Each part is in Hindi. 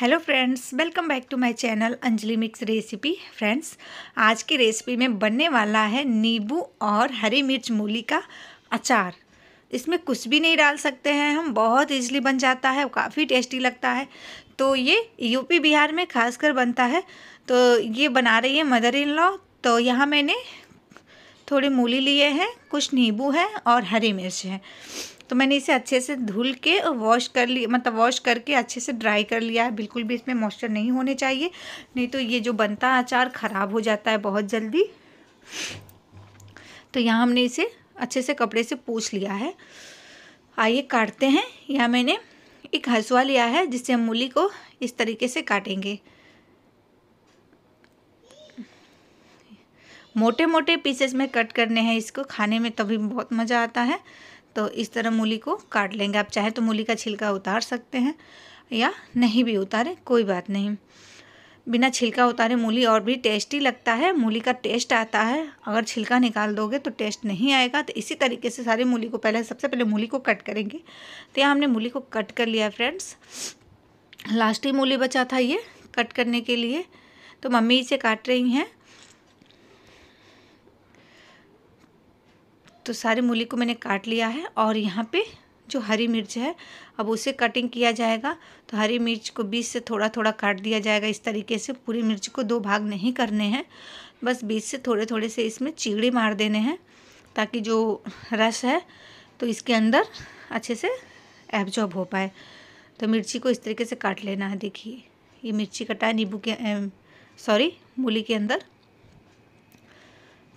hello friends welcome back to my channel Anjali mix recipe friends आज की रेसिपी में बनने वाला है नींबू और हरी मिर्च मूली का अचार इसमें कुछ भी नहीं डाल सकते हैं हम बहुत इजली बन जाता है काफ़ी टेस्टी लगता है तो ये यूपी बिहार में खासकर बनता है तो ये बना रही है मदर इन लॉ तो यहाँ मैंने थोड़ी मूली लिए हैं कुछ नींबू है और हरी मिर्च है तो मैंने इसे अच्छे से धुल के वॉश कर लिया मतलब वॉश करके अच्छे से ड्राई कर लिया है बिल्कुल भी इसमें मॉइस्चर नहीं होने चाहिए नहीं तो ये जो बनता है अचार ख़राब हो जाता है बहुत जल्दी तो यहाँ हमने इसे अच्छे से कपड़े से पूछ लिया है आइए काटते हैं यहाँ मैंने एक हंसुआ लिया है जिससे हम मूली को इस तरीके से काटेंगे मोटे मोटे पीसेस में कट करने हैं इसको खाने में तभी बहुत मज़ा आता है तो इस तरह मूली को काट लेंगे आप चाहे तो मूली का छिलका उतार सकते हैं या नहीं भी उतारें कोई बात नहीं बिना छिलका उतारे मूली और भी टेस्टी लगता है मूली का टेस्ट आता है अगर छिलका निकाल दोगे तो टेस्ट नहीं आएगा तो इसी तरीके से सारे मूली को पहले सबसे पहले मूली को कट करेंगे तो यहाँ हमने मूली को कट कर लिया फ्रेंड्स लास्ट ही मूली बचा था ये कट करने के लिए तो मम्मी इसे काट रही हैं तो सारी मूली को मैंने काट लिया है और यहाँ पे जो हरी मिर्च है अब उसे कटिंग किया जाएगा तो हरी मिर्च को बीच से थोड़ा थोड़ा काट दिया जाएगा इस तरीके से पूरी मिर्च को दो भाग नहीं करने हैं बस बीच से थोड़े थोड़े से इसमें चिगड़ी मार देने हैं ताकि जो रस है तो इसके अंदर अच्छे से एब्जॉर्ब हो पाए तो मिर्ची को इस तरीके से काट लेना है देखिए ये मिर्ची कटा है नींबू के सॉरी मूली के अंदर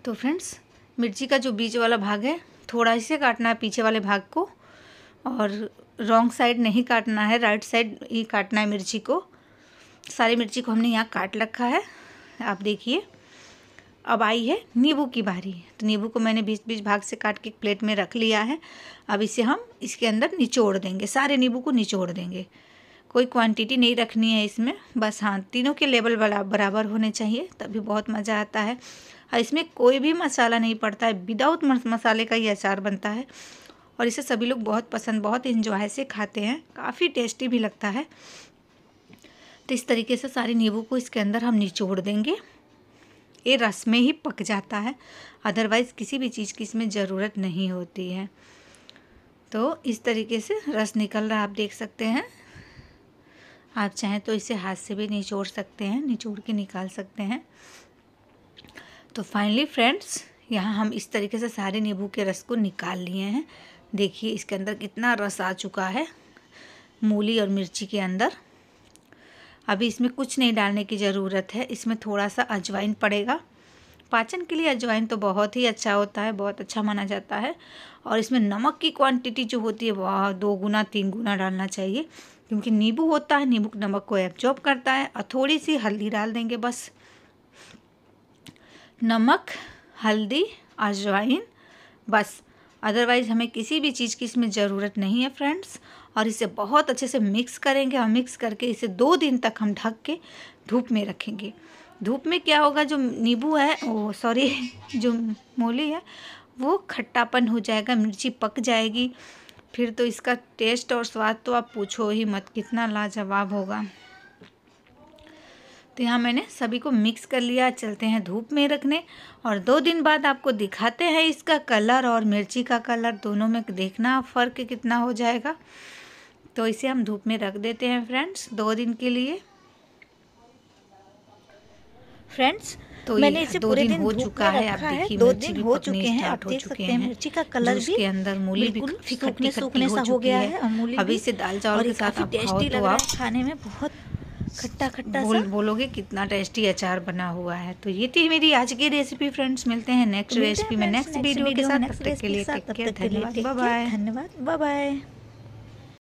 तो फ्रेंड्स मिर्ची का जो बीच वाला भाग है थोड़ा ही से काटना है पीछे वाले भाग को और रॉन्ग साइड नहीं काटना है राइट साइड ही काटना है मिर्ची को सारी मिर्ची को हमने यहाँ काट रखा है आप देखिए अब आई है नींबू की बारी तो नींबू को मैंने बीच बीच भाग से काट के एक प्लेट में रख लिया है अब इसे हम इसके अंदर निचोड़ देंगे सारे नींबू को निचोड़ देंगे कोई क्वांटिटी नहीं रखनी है इसमें बस हाँ तीनों के लेवल बराबर होने चाहिए तभी बहुत मज़ा आता है और इसमें कोई भी मसाला नहीं पड़ता है विदाउट मसाले का ये अचार बनता है और इसे सभी लोग बहुत पसंद बहुत इन्जॉय से खाते हैं काफ़ी टेस्टी भी लगता है तो इस तरीके से सारे नींबू को इसके अंदर हम निचोड़ देंगे ये रस में ही पक जाता है अदरवाइज़ किसी भी चीज़ की इसमें ज़रूरत नहीं होती है तो इस तरीके से रस निकल रहा आप देख सकते हैं आप चाहें तो इसे हाथ से भी निचोड़ सकते हैं निचोड़ के निकाल सकते हैं तो फाइनली फ्रेंड्स यहाँ हम इस तरीके से सारे नींबू के रस को निकाल लिए हैं देखिए इसके अंदर कितना रस आ चुका है मूली और मिर्ची के अंदर अभी इसमें कुछ नहीं डालने की ज़रूरत है इसमें थोड़ा सा अजवाइन पड़ेगा पाचन के लिए अजवाइन तो बहुत ही अच्छा होता है बहुत अच्छा माना जाता है और इसमें नमक की क्वांटिटी जो होती है वह दो गुना तीन गुना डालना चाहिए क्योंकि नींबू होता है नींबू नमक को एब्जॉर्ब करता है और थोड़ी सी हल्दी डाल देंगे बस नमक हल्दी अजवाइन बस अदरवाइज़ हमें किसी भी चीज़ की इसमें ज़रूरत नहीं है फ्रेंड्स और इसे बहुत अच्छे से मिक्स करेंगे और मिक्स करके इसे दो दिन तक हम ढक के धूप में रखेंगे धूप में क्या होगा जो नींबू है ओ सॉरी जो मूली है वो खट्टापन हो जाएगा मिर्ची पक जाएगी फिर तो इसका टेस्ट और स्वाद तो आप पूछो ही मत कितना लाजवाब होगा तो यहाँ मैंने सभी को मिक्स कर लिया चलते हैं धूप में रखने और दो दिन बाद आपको दिखाते हैं इसका कलर और मिर्ची का कलर दोनों में देखना फ़र्क कितना हो जाएगा तो इसे हम धूप में रख देते हैं फ्रेंड्स दो दिन के लिए फ्रेंड्स तो मैंने इसे दो पूरे दिन, दिन हो चुका है आप देखिए दो दिन हो चुके हैं आप देख सकते हैं मिर्ची का कलर भी के अंदर मूली भी फिकटने सूखने सा हो गया है और मूली अभी इसे दाल चावल के साथ टेस्टी तो लग रहा है खाने में बहुत खट्टा खट्टा बोल, बोलोगे कितना टेस्टी अचार बना हुआ है तो ये थी मेरी आज की रेसिपी फ्रेंड्स मिलते हैं नेक्स्ट रेसिपी में नेक्स्ट वीडियो के साथ तब तक के लिए धन्यवाद बाय बाय